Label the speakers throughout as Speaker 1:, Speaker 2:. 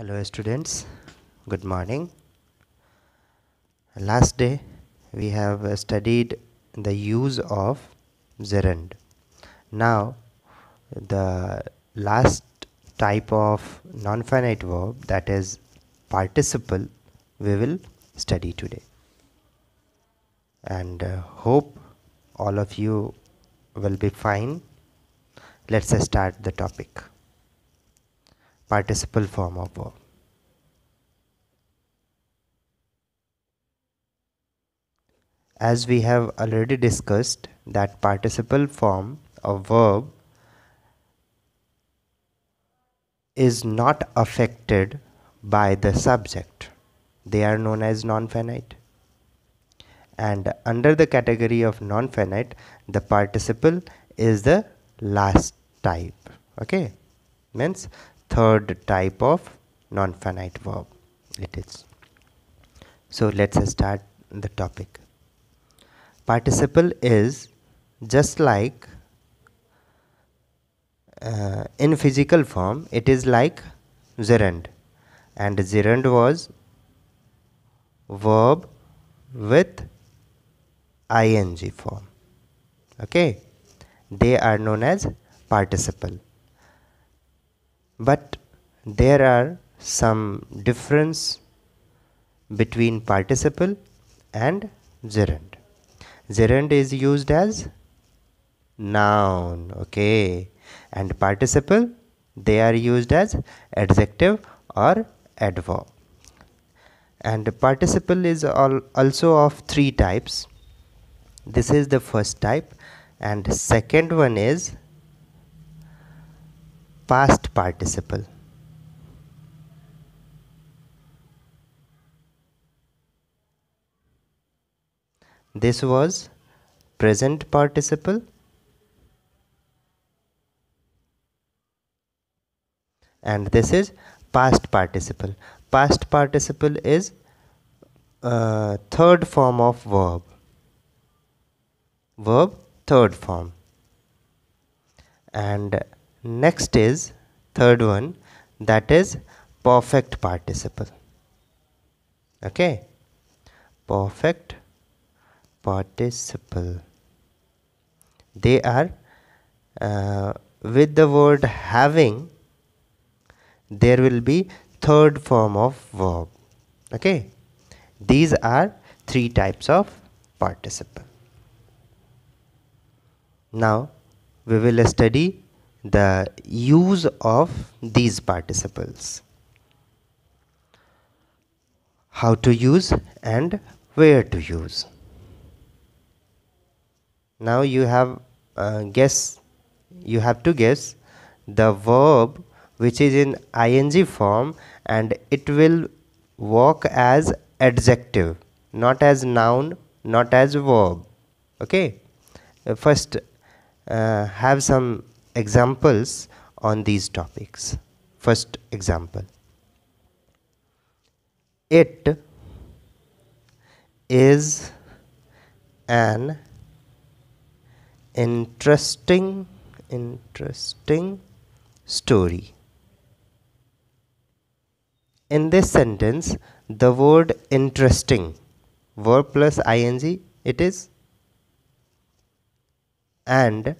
Speaker 1: hello students good morning last day we have uh, studied the use of gerund now the last type of non-finite verb that is participle we will study today and uh, hope all of you will be fine let's uh, start the topic participle form of verb. As we have already discussed that participle form of verb is not affected by the subject. They are known as non-finite. And under the category of non-finite, the participle is the last type. Okay, means third type of non-finite verb it is so let's start the topic participle is just like uh, in physical form it is like gerund and gerund was verb with ing form okay they are known as participle but there are some difference between participle and gerund gerund is used as noun okay and participle they are used as adjective or adverb and participle is all also of three types this is the first type and second one is past participle. This was present participle and this is past participle. Past participle is uh, third form of verb. Verb third form and next is third one that is perfect participle okay perfect participle they are uh, with the word having there will be third form of verb okay these are three types of participle now we will study the use of these participles how to use and where to use now you have uh, guess you have to guess the verb which is in ing form and it will work as adjective not as noun not as verb okay uh, first uh, have some examples on these topics. First example. It is an interesting interesting story. In this sentence, the word interesting, verb plus ing, it is and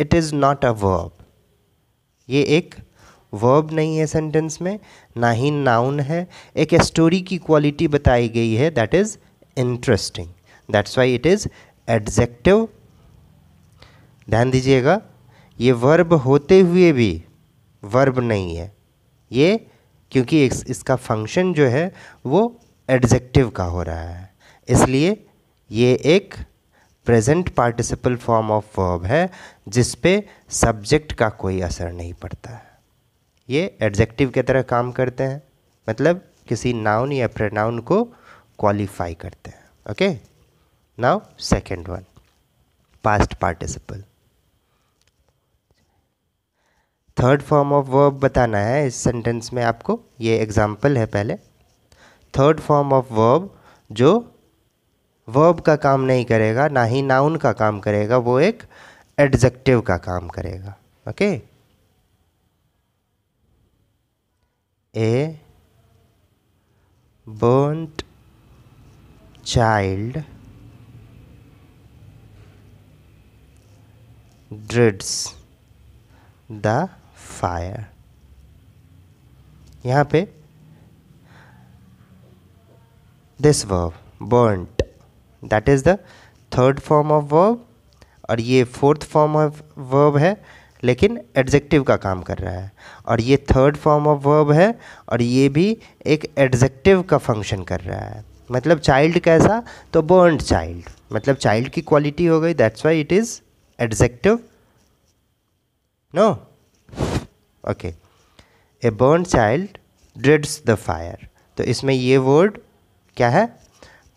Speaker 1: it is not a verb ये एक verb नहीं है sentence में ना ही noun है एक story की quality बताई गई है that is interesting that's why it is adjective ध्यान दीजिएगा ये वर्ब होते हुए भी वर्ब नहीं है ये क्योंकि इस, इसका फंक्शन जो है वो एडजेक्टिव का हो रहा है इसलिए ये एक present participle form of verb है जिस पे सब्जेक्ट का कोई असर नहीं पड़ता है ये एडजेक्टिव के तरह काम करते हैं मतलब किसी नाउन या प्रनाउन को क्वालिफाई करते हैं okay now second one past participle third form of verb बताना है इस सेंटेंस में आपको ये एग्जांपल है पहले थर्ड फॉर्म ऑफ वर्ब जो वर्ब का काम नहीं करेगा ना ही नाउन का काम करेगा वो एक एडजेक्टिव का काम करेगा okay a burnt child dreads the fire यहां पे this verb burnt that is the third form of verb और ये फोर्थ फॉर्म ऑफ वर्ब है लेकिन एडजेक्टिव का काम कर रहा है और ये थर्ड फॉर्म ऑफ वर्ब है और ये भी एक एडजेक्टिव का फंक्शन कर रहा है मतलब चाइल्ड कैसा तो बर्नड चाइल्ड मतलब चाइल्ड की क्वालिटी हो गई that's why it is adjective no okay a burn child dreads the fire तो इसमें ये वर्ड क्या है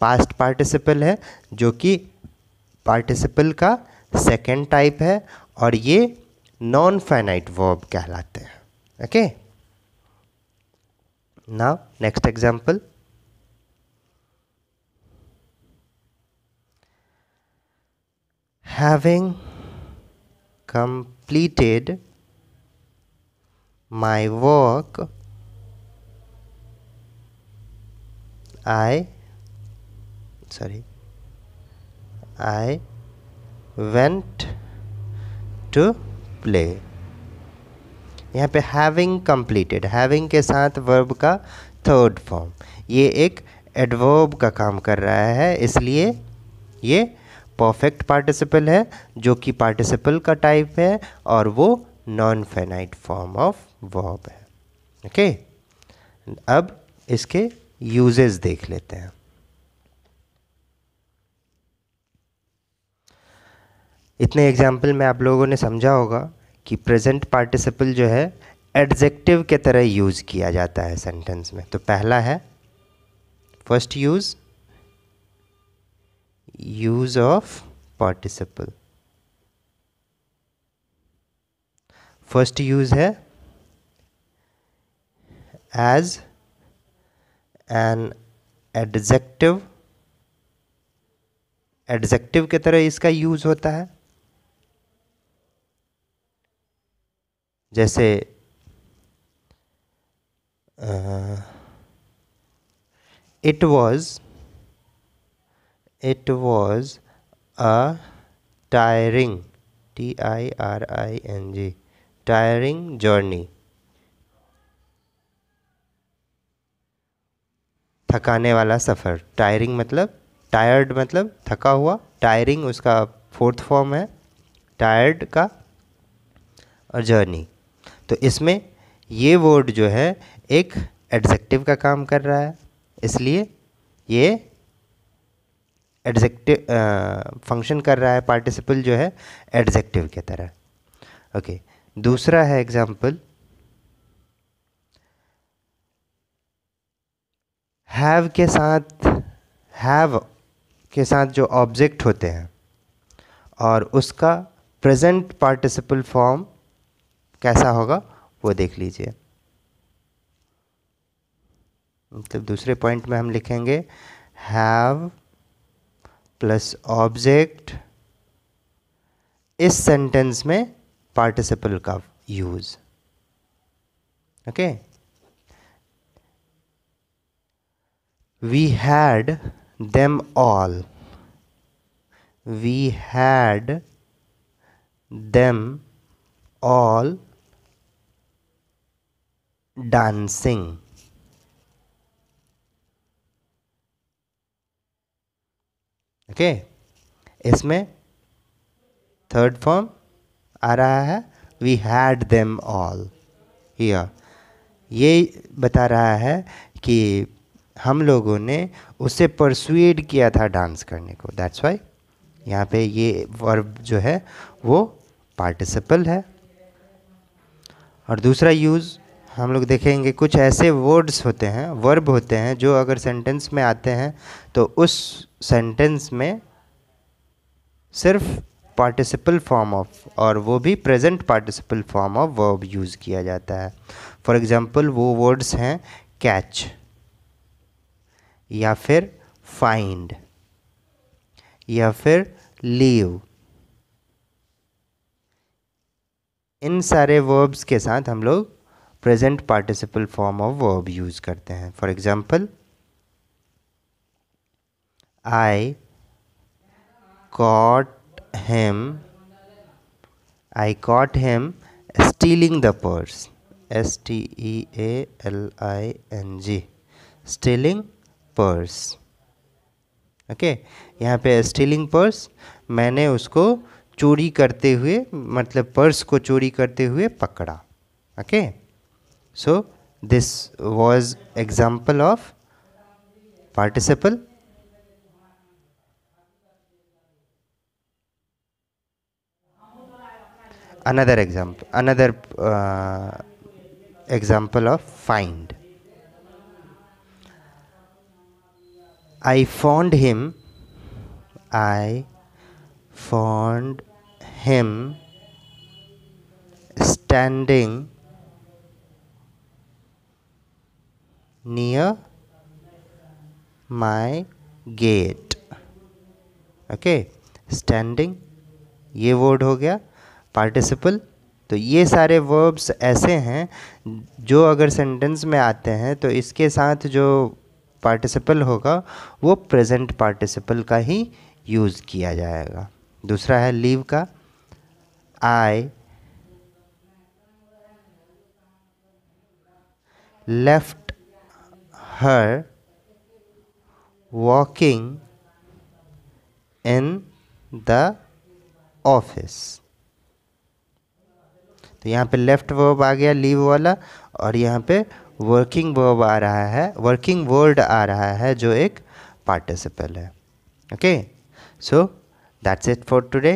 Speaker 1: पास्ट पार्टिसिपल है जो कि पार्टिसिपल का सेकेंड टाइप है और ये नॉन फाइनाइट वर्ब कहलाते हैं okay now next example having completed my work I sorry i went to play यहाँ पे हैविंग कंप्लीटेड हैविंग के साथ वर्ब का थर्ड फॉर्म ये एक एडवर्ब का काम कर रहा है इसलिए ये परफेक्ट पार्टिसिपल है जो कि पार्टिसिपल का टाइप है और वो non finite form of verb है ओके okay? अब इसके यूजेस देख लेते हैं इतने एग्जाम्पल में आप लोगों ने समझा होगा कि प्रेजेंट पार्टिसिपल जो है एडजेक्टिव के तरह यूज़ किया जाता है सेंटेंस में तो पहला है first use use of participle first use है एज एन एडजेक्टिव एडजेक्टिव के तरह इसका यूज़ होता है जैसे it was it was a tiring T I R I N G tiring journey थकाने वाला सफ़र टायरिंग मतलब टायर्ड मतलब थका हुआ टायरिंग उसका फोर्थ फॉर्म है टायर्ड का और जर्नी तो इसमें ये वर्ड जो है एक एडजेक्टिव का काम कर रहा है इसलिए ये एडजेक्टिव फंक्शन कर रहा है पार्टिसिपल जो है एडजेक्टिव के तरह ओके दूसरा है एग्जाम्पल हैव के साथ हैव के साथ जो ऑब्जेक्ट होते हैं और उसका प्रेजेंट पार्टिसिपल फॉर्म कैसा होगा वो देख लीजिए मतलब दूसरे पॉइंट में हम लिखेंगे हैव प्लस ऑब्जेक्ट इस सेंटेंस में पार्टिसिपल का use okay we had them all we had them all dancing okay okay. इसमें थर्ड फॉर्म आ रहा है we had them all here ये बता रहा है कि हम लोगों ने उसे परसुएड किया था डांस करने को दैट्स वाई यहाँ पे ये वर्ब जो है वो पार्टिसिपल है और दूसरा यूज़ हम लोग देखेंगे कुछ ऐसे वर्ड्स होते हैं वर्ब होते हैं जो अगर सेंटेंस में आते हैं तो उस सेंटेंस में सिर्फ पार्टिसिपल फॉर्म ऑफ और वो भी present participle form of verb use किया जाता है फॉर एग्ज़ाम्पल वो वर्ड्स हैं कैच या फिर फाइंड या फिर लीव इन सारे वर्ब्स के साथ हम लोग present participle form of verb use करते हैं for example I caught him I caught him stealing the purse S T E A L I N G stealing purse okay यहाँ पे स्टीलिंग पर्स मैंने उसको चोरी करते हुए मतलब पर्स को चोरी करते हुए पकड़ा okay okay? so this was example of participle another example another uh, example of find i found him i found him standing near my gate okay standing ये वर्ड हो गया पार्टिसिपल तो ये सारे वर्ब्स ऐसे हैं जो अगर सेंटेंस में आते हैं तो इसके साथ जो पार्टिसिपल होगा वो प्रेजेंट पार्टिसिपल का ही यूज़ किया जाएगा दूसरा है लीव का I left her walking in the office तो यहाँ पे लेफ्ट वर्ब आ गया लीव वाला और यहाँ पे वर्किंग वर्ब आ रहा है वर्किंग वर्ड आ रहा है जो एक पार्टिसिपल है okay so that's it for today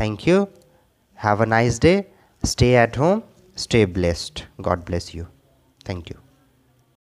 Speaker 1: thank you have a nice day stay at home stay blessed God bless you thank you